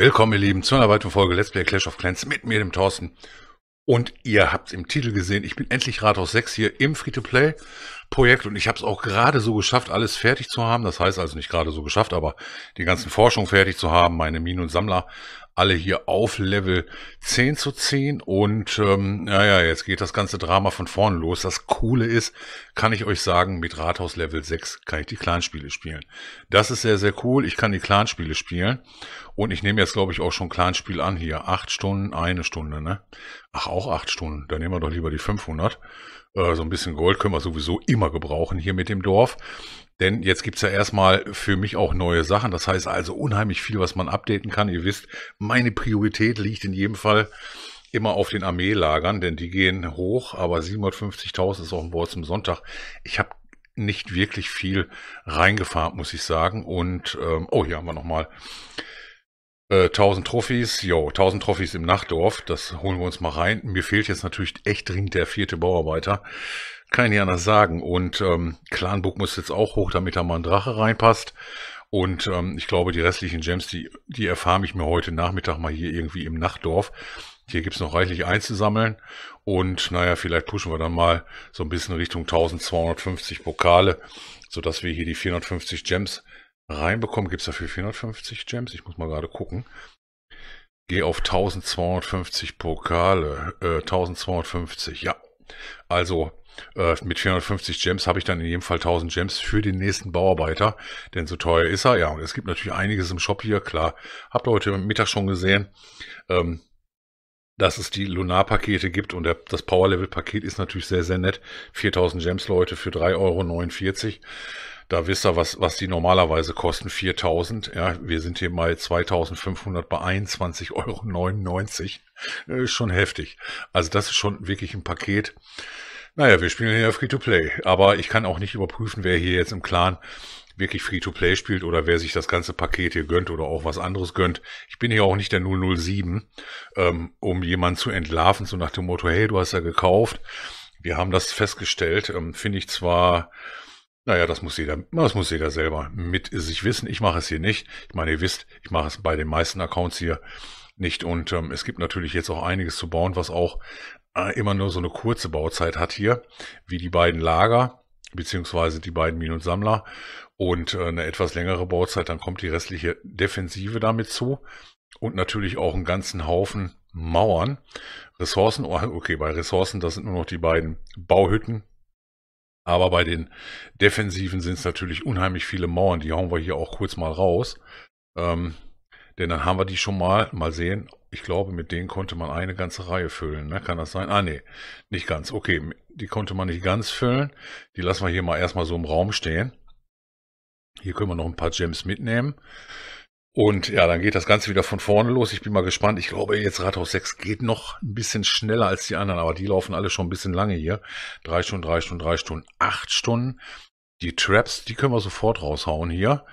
Willkommen ihr Lieben zu einer weiteren Folge Let's Play Clash of Clans mit mir, dem Thorsten. Und ihr habt es im Titel gesehen, ich bin endlich Rathaus 6 hier im Free-to-Play. Projekt und ich habe es auch gerade so geschafft, alles fertig zu haben. Das heißt also nicht gerade so geschafft, aber die ganzen Forschung fertig zu haben, meine Minen und Sammler alle hier auf Level 10 zu ziehen. Und ähm, naja, jetzt geht das ganze Drama von vorne los. Das Coole ist, kann ich euch sagen, mit Rathaus Level 6 kann ich die Clanspiele spielen. Das ist sehr, sehr cool. Ich kann die Clanspiele spielen. Und ich nehme jetzt, glaube ich, auch schon Clanspiel an hier. Acht Stunden, eine Stunde, ne? Ach, auch acht Stunden. Dann nehmen wir doch lieber die 500. Äh, so ein bisschen Gold können wir sowieso immer gebrauchen hier mit dem Dorf. Denn jetzt gibt es ja erstmal für mich auch neue Sachen. Das heißt also unheimlich viel, was man updaten kann. Ihr wisst, meine Priorität liegt in jedem Fall immer auf den Armeelagern, denn die gehen hoch, aber 750.000 ist auch ein Board zum Sonntag. Ich habe nicht wirklich viel reingefahren, muss ich sagen. Und ähm, oh, hier haben wir nochmal 1000 äh, Trophys, jo, 1000 Trophys im Nachtdorf, das holen wir uns mal rein. Mir fehlt jetzt natürlich echt dringend der vierte Bauarbeiter. Kann ich anders sagen. Und ähm, Clanbook muss jetzt auch hoch, damit da mal ein Drache reinpasst. Und ähm, ich glaube, die restlichen Gems, die, die erfahre ich mir heute Nachmittag mal hier irgendwie im Nachtdorf. Hier gibt's noch reichlich einzusammeln. Und naja, vielleicht pushen wir dann mal so ein bisschen Richtung 1250 Pokale, sodass wir hier die 450 Gems Reinbekommen gibt es dafür 450 Gems. Ich muss mal gerade gucken. Geh auf 1250 Pokale. Äh, 1250, ja. Also äh, mit 450 Gems habe ich dann in jedem Fall 1000 Gems für den nächsten Bauarbeiter. Denn so teuer ist er. Ja, und es gibt natürlich einiges im Shop hier. Klar, habt ihr heute Mittag schon gesehen. Ähm, dass es die Lunar-Pakete gibt und der, das Power-Level-Paket ist natürlich sehr, sehr nett. 4000 Gems, Leute, für 3,49 Euro. Da wisst ihr, was, was die normalerweise kosten, 4000. Ja, wir sind hier mal 2500 bei 21,99 Euro. Äh, schon heftig. Also das ist schon wirklich ein Paket. Naja, wir spielen hier Free-to-Play. Aber ich kann auch nicht überprüfen, wer hier jetzt im Clan wirklich Free-to-Play spielt oder wer sich das ganze Paket hier gönnt oder auch was anderes gönnt. Ich bin hier auch nicht der 007, ähm, um jemanden zu entlarven, so nach dem Motto, hey, du hast ja gekauft. Wir haben das festgestellt, ähm, finde ich zwar naja, das muss jeder, das muss jeder selber mit sich wissen. Ich mache es hier nicht. Ich meine, ihr wisst, ich mache es bei den meisten Accounts hier nicht. Und ähm, es gibt natürlich jetzt auch einiges zu bauen, was auch äh, immer nur so eine kurze Bauzeit hat hier, wie die beiden Lager beziehungsweise die beiden Minen und Sammler und äh, eine etwas längere Bauzeit. Dann kommt die restliche Defensive damit zu und natürlich auch einen ganzen Haufen Mauern. Ressourcen, oh, okay, bei Ressourcen, das sind nur noch die beiden Bauhütten aber bei den Defensiven sind es natürlich unheimlich viele Mauern. Die hauen wir hier auch kurz mal raus. Ähm, denn dann haben wir die schon mal. Mal sehen. Ich glaube, mit denen konnte man eine ganze Reihe füllen. Ne? Kann das sein? Ah, nee. Nicht ganz. Okay, die konnte man nicht ganz füllen. Die lassen wir hier mal erstmal so im Raum stehen. Hier können wir noch ein paar Gems mitnehmen. Und ja, dann geht das Ganze wieder von vorne los. Ich bin mal gespannt. Ich glaube, jetzt Rathaus 6 geht noch ein bisschen schneller als die anderen, aber die laufen alle schon ein bisschen lange hier. Drei Stunden, drei Stunden, drei Stunden, acht Stunden. Die Traps, die können wir sofort raushauen hier.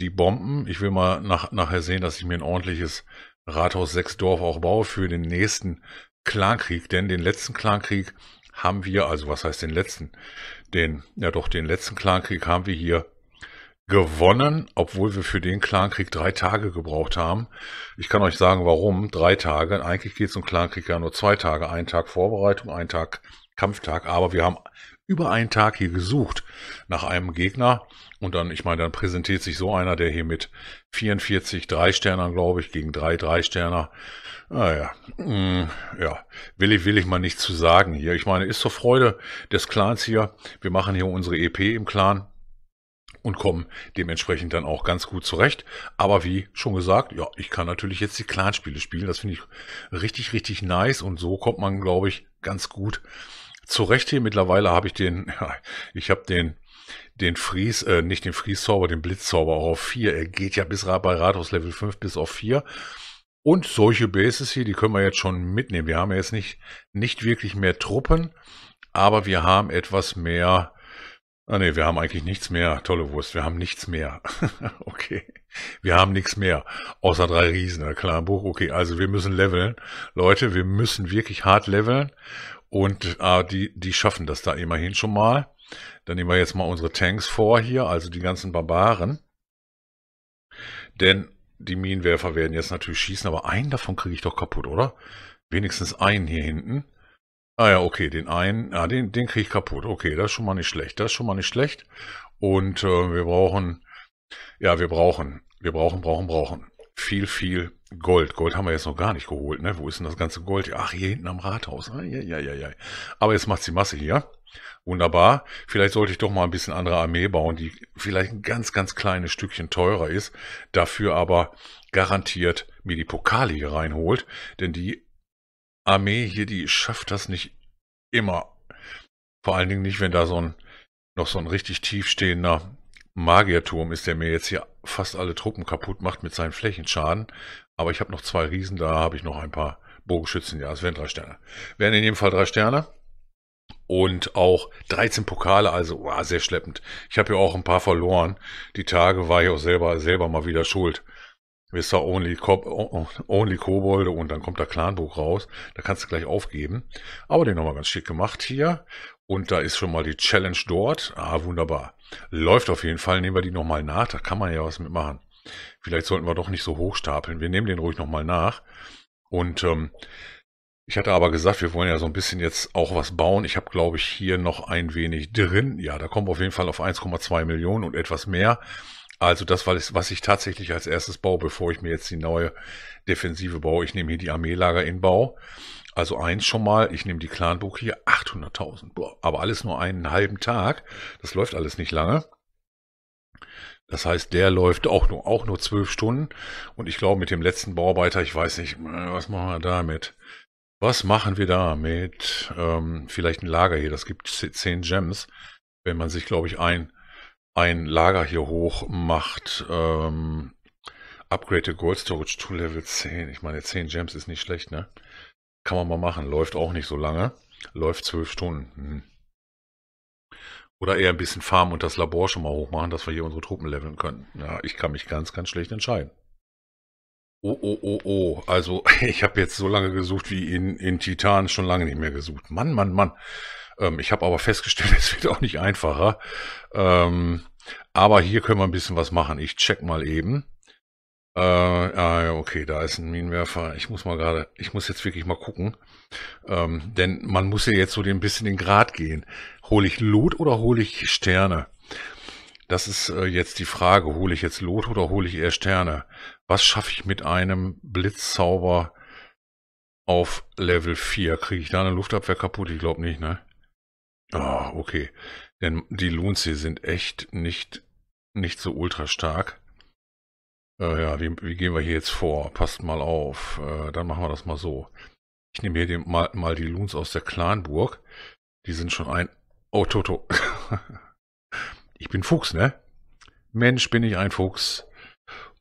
Die Bomben. Ich will mal nach, nachher sehen, dass ich mir ein ordentliches Rathaus 6 Dorf auch baue für den nächsten Clankrieg. Denn den letzten Clankrieg haben wir, also was heißt den letzten? Den, ja doch, den letzten Clankrieg haben wir hier gewonnen, obwohl wir für den Clankrieg drei Tage gebraucht haben. Ich kann euch sagen, warum. Drei Tage. Eigentlich geht es um Clankrieg ja nur zwei Tage. Ein Tag Vorbereitung, ein Tag Kampftag. Aber wir haben über einen Tag hier gesucht nach einem Gegner. Und dann, ich meine, dann präsentiert sich so einer, der hier mit 44 Drei-Sternern, glaube ich, gegen drei Drei-Sterner. Naja, ah mm, ja, will ich, will ich mal nichts zu sagen hier. Ich meine, ist zur Freude des Clans hier. Wir machen hier unsere EP im Clan und kommen dementsprechend dann auch ganz gut zurecht. Aber wie schon gesagt, ja, ich kann natürlich jetzt die Clanspiele spielen. Das finde ich richtig, richtig nice und so kommt man, glaube ich, ganz gut zurecht hier. Mittlerweile habe ich den, ja, ich habe den den Fries, äh, nicht den Fries-Zauber, den Blitz-Zauber auch auf 4. Er geht ja bis bei Rathaus Level 5 bis auf 4. Und solche Bases hier, die können wir jetzt schon mitnehmen. Wir haben jetzt nicht, nicht wirklich mehr Truppen, aber wir haben etwas mehr Ah nee, wir haben eigentlich nichts mehr. Tolle Wurst, wir haben nichts mehr. okay, wir haben nichts mehr. Außer drei Riesen, ne? klar, Buch. Okay, also wir müssen leveln. Leute, wir müssen wirklich hart leveln. Und ah, die, die schaffen das da immerhin schon mal. Dann nehmen wir jetzt mal unsere Tanks vor hier, also die ganzen Barbaren. Denn die Minenwerfer werden jetzt natürlich schießen, aber einen davon kriege ich doch kaputt, oder? Wenigstens einen hier hinten. Ah ja, okay, den einen, ah, den, den kriege ich kaputt. Okay, das ist schon mal nicht schlecht. Das ist schon mal nicht schlecht. Und äh, wir brauchen, ja, wir brauchen, wir brauchen, brauchen, brauchen viel, viel Gold. Gold haben wir jetzt noch gar nicht geholt, ne? Wo ist denn das ganze Gold? Ach, hier hinten am Rathaus. ja, ja, ja, ja. Aber jetzt macht die Masse hier. Wunderbar. Vielleicht sollte ich doch mal ein bisschen andere Armee bauen, die vielleicht ein ganz, ganz kleines Stückchen teurer ist, dafür aber garantiert mir die Pokale hier reinholt, denn die Armee hier, die schafft das nicht immer. Vor allen Dingen nicht, wenn da so ein noch so ein richtig tiefstehender Magierturm ist, der mir jetzt hier fast alle Truppen kaputt macht mit seinen Flächenschaden. Aber ich habe noch zwei Riesen, da habe ich noch ein paar Bogenschützen. Ja, es wären drei Sterne. Wären in jedem Fall drei Sterne. Und auch 13 Pokale, also wow, sehr schleppend. Ich habe ja auch ein paar verloren. Die Tage war ich auch selber, selber mal wieder schuld. Mr. Only, Cop Only Kobolde und dann kommt da Clanbuch raus. Da kannst du gleich aufgeben. Aber den nochmal ganz schick gemacht hier. Und da ist schon mal die Challenge dort. Ah, wunderbar. Läuft auf jeden Fall. Nehmen wir die nochmal nach. Da kann man ja was mitmachen. Vielleicht sollten wir doch nicht so hoch stapeln. Wir nehmen den ruhig nochmal nach. Und ähm, ich hatte aber gesagt, wir wollen ja so ein bisschen jetzt auch was bauen. Ich habe, glaube ich, hier noch ein wenig drin. Ja, da kommen wir auf jeden Fall auf 1,2 Millionen und etwas mehr. Also das, was ich tatsächlich als erstes baue, bevor ich mir jetzt die neue Defensive baue. Ich nehme hier die Armeelager in Bau. Also eins schon mal, ich nehme die Clanbuch hier, 800.000. Aber alles nur einen halben Tag. Das läuft alles nicht lange. Das heißt, der läuft auch nur, auch nur zwölf Stunden. Und ich glaube, mit dem letzten Bauarbeiter, ich weiß nicht, was machen wir damit? Was machen wir damit? Ähm, vielleicht ein Lager hier, das gibt zehn Gems. Wenn man sich, glaube ich, ein ein Lager hier hoch macht, ähm, Upgraded Gold Storage to Level 10. Ich meine, 10 Gems ist nicht schlecht, ne? Kann man mal machen. Läuft auch nicht so lange. Läuft 12 Stunden. Hm. Oder eher ein bisschen farmen und das Labor schon mal hoch machen, dass wir hier unsere Truppen leveln können. Ja, ich kann mich ganz, ganz schlecht entscheiden. Oh, oh, oh, oh. Also, ich habe jetzt so lange gesucht, wie in, in Titan schon lange nicht mehr gesucht. Mann, Mann, Mann. Ähm, ich habe aber festgestellt, es wird auch nicht einfacher. Ähm, aber hier können wir ein bisschen was machen. Ich check mal eben. Äh, ah, okay, da ist ein Minenwerfer. Ich muss mal gerade, ich muss jetzt wirklich mal gucken. Ähm, denn man muss ja jetzt so ein bisschen den Grad gehen. Hole ich Lot oder hole ich Sterne? Das ist äh, jetzt die Frage. Hole ich jetzt Lot oder hole ich eher Sterne? Was schaffe ich mit einem Blitzzauber auf Level 4? Kriege ich da eine Luftabwehr kaputt? Ich glaube nicht, ne? Ah, okay. Denn die Loons hier sind echt nicht, nicht so ultra stark. Äh, ja, wie, wie, gehen wir hier jetzt vor? Passt mal auf. Äh, dann machen wir das mal so. Ich nehme hier den, mal, mal die Loons aus der Clanburg. Die sind schon ein... Oh, Toto. ich bin Fuchs, ne? Mensch, bin ich ein Fuchs.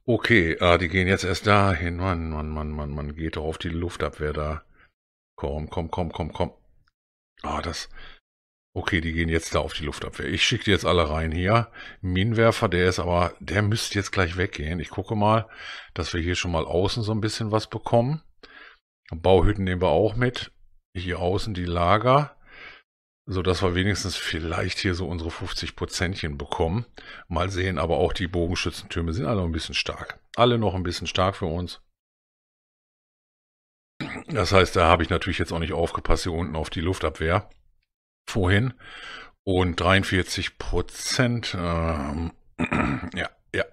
Okay, ah, die gehen jetzt erst dahin. Mann, Mann, Mann, Mann, Mann, geht doch auf die Luftabwehr da. Komm, komm, komm, komm, komm. Ah, das... Okay, die gehen jetzt da auf die Luftabwehr. Ich schicke die jetzt alle rein hier. Minenwerfer, der ist aber, der müsste jetzt gleich weggehen. Ich gucke mal, dass wir hier schon mal außen so ein bisschen was bekommen. Bauhütten nehmen wir auch mit. Hier außen die Lager. So dass wir wenigstens vielleicht hier so unsere 50 Prozentchen bekommen. Mal sehen, aber auch die Bogenschützentürme sind alle ein bisschen stark. Alle noch ein bisschen stark für uns. Das heißt, da habe ich natürlich jetzt auch nicht aufgepasst hier unten auf die Luftabwehr vorhin. Und 43 Prozent. Ähm, ja, ja.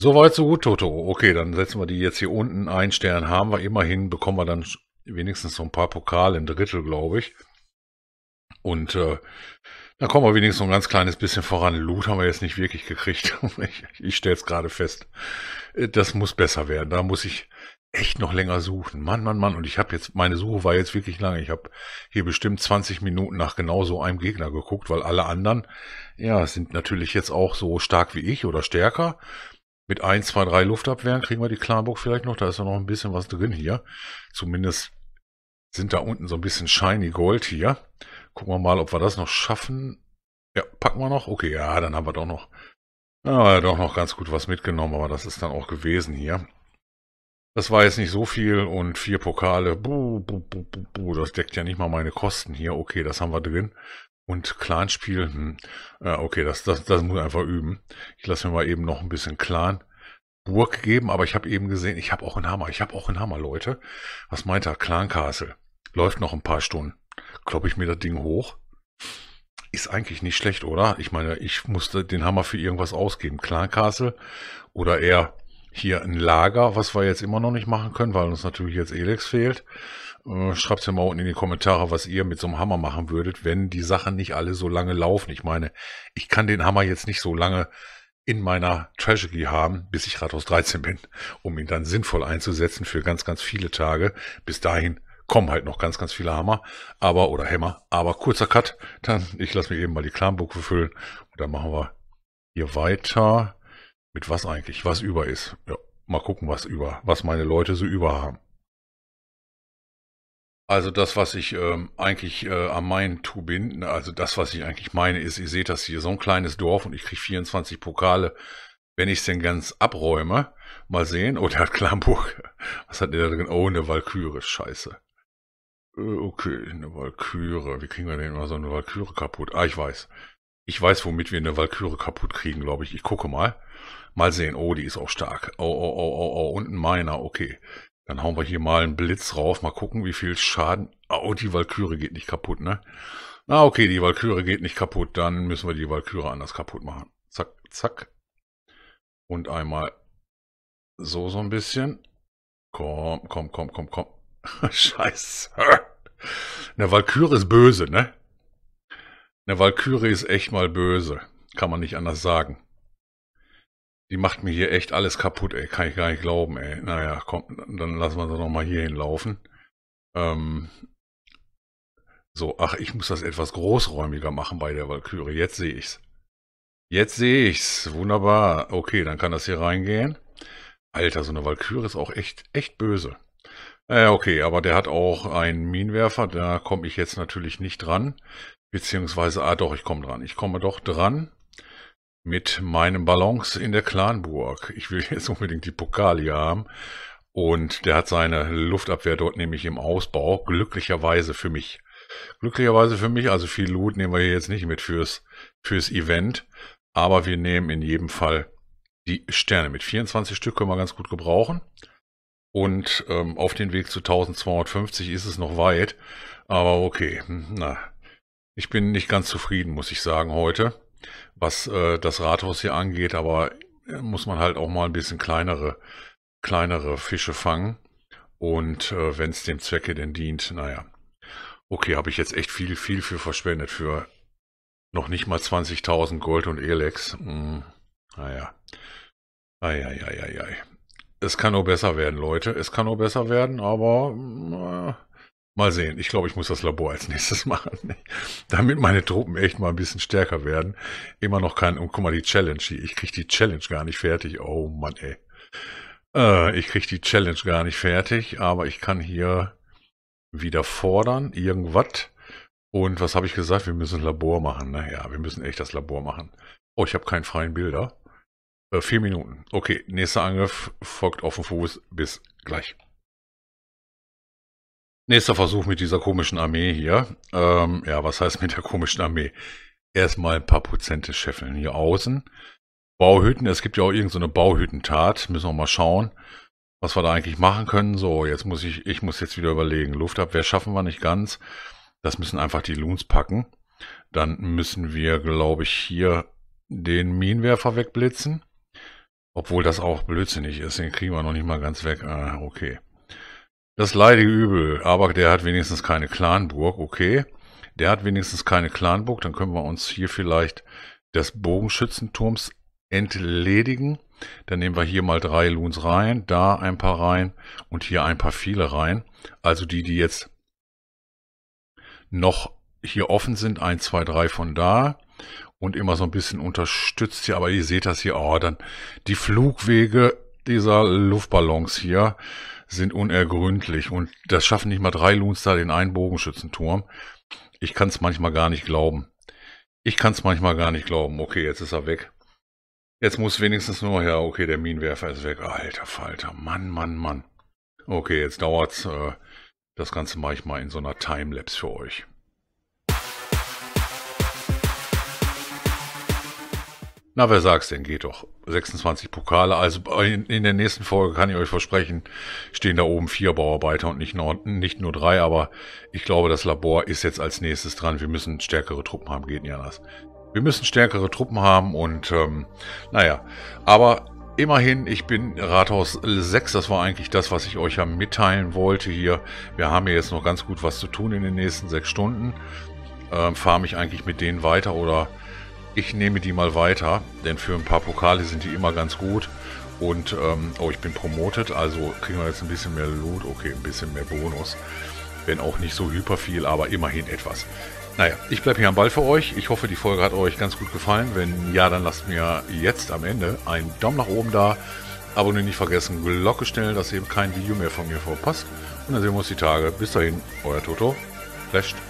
Soweit, so gut, Toto. Okay, dann setzen wir die jetzt hier unten. Ein Stern haben wir. Immerhin bekommen wir dann wenigstens so ein paar Pokale, ein Drittel, glaube ich. Und äh, dann kommen wir wenigstens so ein ganz kleines bisschen voran. Loot haben wir jetzt nicht wirklich gekriegt. ich, ich stelle es gerade fest. Äh, das muss besser werden. Da muss ich echt noch länger suchen. Mann, Mann, Mann. Und ich habe jetzt, meine Suche war jetzt wirklich lange. Ich habe hier bestimmt 20 Minuten nach genau so einem Gegner geguckt, weil alle anderen, ja, sind natürlich jetzt auch so stark wie ich oder stärker. Mit 1, 2, 3 Luftabwehren kriegen wir die Klarburg vielleicht noch. Da ist ja noch ein bisschen was drin hier. Zumindest sind da unten so ein bisschen shiny Gold hier. Gucken wir mal, ob wir das noch schaffen. Ja, packen wir noch. Okay, ja, dann haben wir doch noch, ja, doch noch ganz gut was mitgenommen. Aber das ist dann auch gewesen hier. Das war jetzt nicht so viel und vier Pokale, buh, buh, buh, buh, buh, das deckt ja nicht mal meine Kosten hier. Okay, das haben wir drin. Und Clanspiel, hm, äh, okay, das, das, das muss ich einfach üben. Ich lasse mir mal eben noch ein bisschen Clan. Burg geben, aber ich habe eben gesehen, ich habe auch einen Hammer. Ich habe auch einen Hammer, Leute. Was meint er? Clan Castle. Läuft noch ein paar Stunden. Kloppe ich mir das Ding hoch? Ist eigentlich nicht schlecht, oder? Ich meine, ich musste den Hammer für irgendwas ausgeben. Clan Castle oder eher hier ein Lager, was wir jetzt immer noch nicht machen können, weil uns natürlich jetzt Elex fehlt. Äh, Schreibt mir mal unten in die Kommentare, was ihr mit so einem Hammer machen würdet, wenn die Sachen nicht alle so lange laufen. Ich meine, ich kann den Hammer jetzt nicht so lange in meiner Tragedy haben, bis ich Rathaus 13 bin, um ihn dann sinnvoll einzusetzen für ganz, ganz viele Tage. Bis dahin kommen halt noch ganz, ganz viele Hammer, aber, oder Hämmer, aber kurzer Cut, dann, ich lasse mir eben mal die Clanbuch befüllen und dann machen wir hier weiter. Mit was eigentlich? Was über ist. Ja, mal gucken, was über, was meine Leute so über haben. Also das, was ich ähm, eigentlich äh, am Main tu bin, ne, also das, was ich eigentlich meine, ist, ihr seht das hier, so ein kleines Dorf und ich kriege 24 Pokale, wenn ich es denn ganz abräume. Mal sehen. Oh, der hat Klamburg. Was hat der da drin? Oh, eine Valkyrie, scheiße. Äh, okay, eine Valkyrie. Wie kriegen wir denn immer so eine Valkyrie kaputt? Ah, ich weiß. Ich weiß, womit wir eine Valkyrie kaputt kriegen, glaube ich. Ich gucke mal. Mal sehen. Oh, die ist auch stark. Oh, oh, oh, oh, oh. Und ein Miner. Okay. Dann hauen wir hier mal einen Blitz rauf. Mal gucken, wie viel Schaden... Oh, die Valkyrie geht nicht kaputt, ne? Na, okay, die Valkyrie geht nicht kaputt. Dann müssen wir die Valkyrie anders kaputt machen. Zack, zack. Und einmal so, so ein bisschen. Komm, komm, komm, komm, komm. Scheiße. Eine Valkyrie ist böse, ne? Eine Walküre ist echt mal böse. Kann man nicht anders sagen. Die macht mir hier echt alles kaputt, ey. Kann ich gar nicht glauben, ey. Naja, komm, dann lassen wir sie nochmal hier hinlaufen. Ähm, so, ach, ich muss das etwas großräumiger machen bei der Valkyrie. Jetzt sehe ich's. Jetzt sehe ich's. Wunderbar. Okay, dann kann das hier reingehen. Alter, so eine Valkyrie ist auch echt, echt böse. Äh, okay, aber der hat auch einen Minenwerfer. Da komme ich jetzt natürlich nicht dran. Beziehungsweise, ah doch, ich komme dran. Ich komme doch dran mit meinem Balance in der Clanburg. Ich will jetzt unbedingt die Pokalie haben. Und der hat seine Luftabwehr dort nämlich im Ausbau. Glücklicherweise für mich. Glücklicherweise für mich, also viel Loot nehmen wir hier jetzt nicht mit fürs, fürs Event. Aber wir nehmen in jedem Fall die Sterne mit. 24 Stück können wir ganz gut gebrauchen. Und ähm, auf den Weg zu 1250 ist es noch weit. Aber okay, hm, na, ich bin nicht ganz zufrieden, muss ich sagen, heute, was äh, das Rathaus hier angeht, aber äh, muss man halt auch mal ein bisschen kleinere, kleinere Fische fangen. Und äh, wenn es dem Zwecke denn dient, naja. Okay, habe ich jetzt echt viel, viel für verschwendet, für noch nicht mal 20.000 Gold und Elex. Mm, hm, naja. Eieieiei. Es kann nur besser werden, Leute. Es kann nur besser werden, aber... Äh, Mal sehen. Ich glaube, ich muss das Labor als nächstes machen. Damit meine Truppen echt mal ein bisschen stärker werden. Immer noch kein, und guck mal, die Challenge hier. Ich kriege die Challenge gar nicht fertig. Oh Mann, ey. Äh, ich kriege die Challenge gar nicht fertig, aber ich kann hier wieder fordern, irgendwas. Und was habe ich gesagt? Wir müssen Labor machen. Naja, ne? wir müssen echt das Labor machen. Oh, ich habe keinen freien Bilder. Äh, vier Minuten. Okay, nächster Angriff folgt auf den Fuß. Bis gleich. Nächster Versuch mit dieser komischen Armee hier. Ähm, ja, was heißt mit der komischen Armee? Erstmal ein paar Prozente scheffeln. Hier außen. Bauhütten, es gibt ja auch irgendeine so Bauhüttentat. Müssen wir mal schauen, was wir da eigentlich machen können. So, jetzt muss ich, ich muss jetzt wieder überlegen. Luftabwehr schaffen wir nicht ganz. Das müssen einfach die Loons packen. Dann müssen wir, glaube ich, hier den Minenwerfer wegblitzen. Obwohl das auch blödsinnig ist. Den kriegen wir noch nicht mal ganz weg. Ah, okay. Das leidige Übel, aber der hat wenigstens keine Clanburg, okay. Der hat wenigstens keine Clanburg, dann können wir uns hier vielleicht des Bogenschützenturms entledigen. Dann nehmen wir hier mal drei Loons rein, da ein paar rein und hier ein paar viele rein. Also die, die jetzt noch hier offen sind, ein, zwei, drei von da und immer so ein bisschen unterstützt hier. Aber ihr seht das hier, oh, dann die Flugwege dieser Luftballons hier sind unergründlich und das schaffen nicht mal drei Loons da den einen Bogenschützenturm. Ich kann es manchmal gar nicht glauben. Ich kann es manchmal gar nicht glauben. Okay, jetzt ist er weg. Jetzt muss wenigstens nur, ja, okay, der Minenwerfer ist weg. Alter Falter, Mann, Mann, Mann. Okay, jetzt dauert's. Äh, das Ganze mache ich mal in so einer Timelapse für euch. Na, wer sagt's denn? Geht doch. 26 Pokale. Also in, in, der nächsten Folge kann ich euch versprechen, stehen da oben vier Bauarbeiter und nicht nur, nicht nur drei, aber ich glaube, das Labor ist jetzt als nächstes dran. Wir müssen stärkere Truppen haben, geht nicht anders. Wir müssen stärkere Truppen haben und ähm, naja, aber immerhin, ich bin Rathaus 6, das war eigentlich das, was ich euch ja mitteilen wollte hier. Wir haben hier jetzt noch ganz gut was zu tun in den nächsten sechs Stunden. Ähm, Fahre mich eigentlich mit denen weiter oder ich nehme die mal weiter, denn für ein paar Pokale sind die immer ganz gut. Und, ähm, oh, ich bin promoted, also kriegen wir jetzt ein bisschen mehr Loot, okay, ein bisschen mehr Bonus. Wenn auch nicht so hyper viel, aber immerhin etwas. Naja, ich bleibe hier am Ball für euch. Ich hoffe, die Folge hat euch ganz gut gefallen. Wenn ja, dann lasst mir jetzt am Ende einen Daumen nach oben da. Abonnieren nicht vergessen, Glocke stellen, dass eben kein Video mehr von mir verpasst. Und dann sehen wir uns die Tage. Bis dahin, euer Toto. Flasht.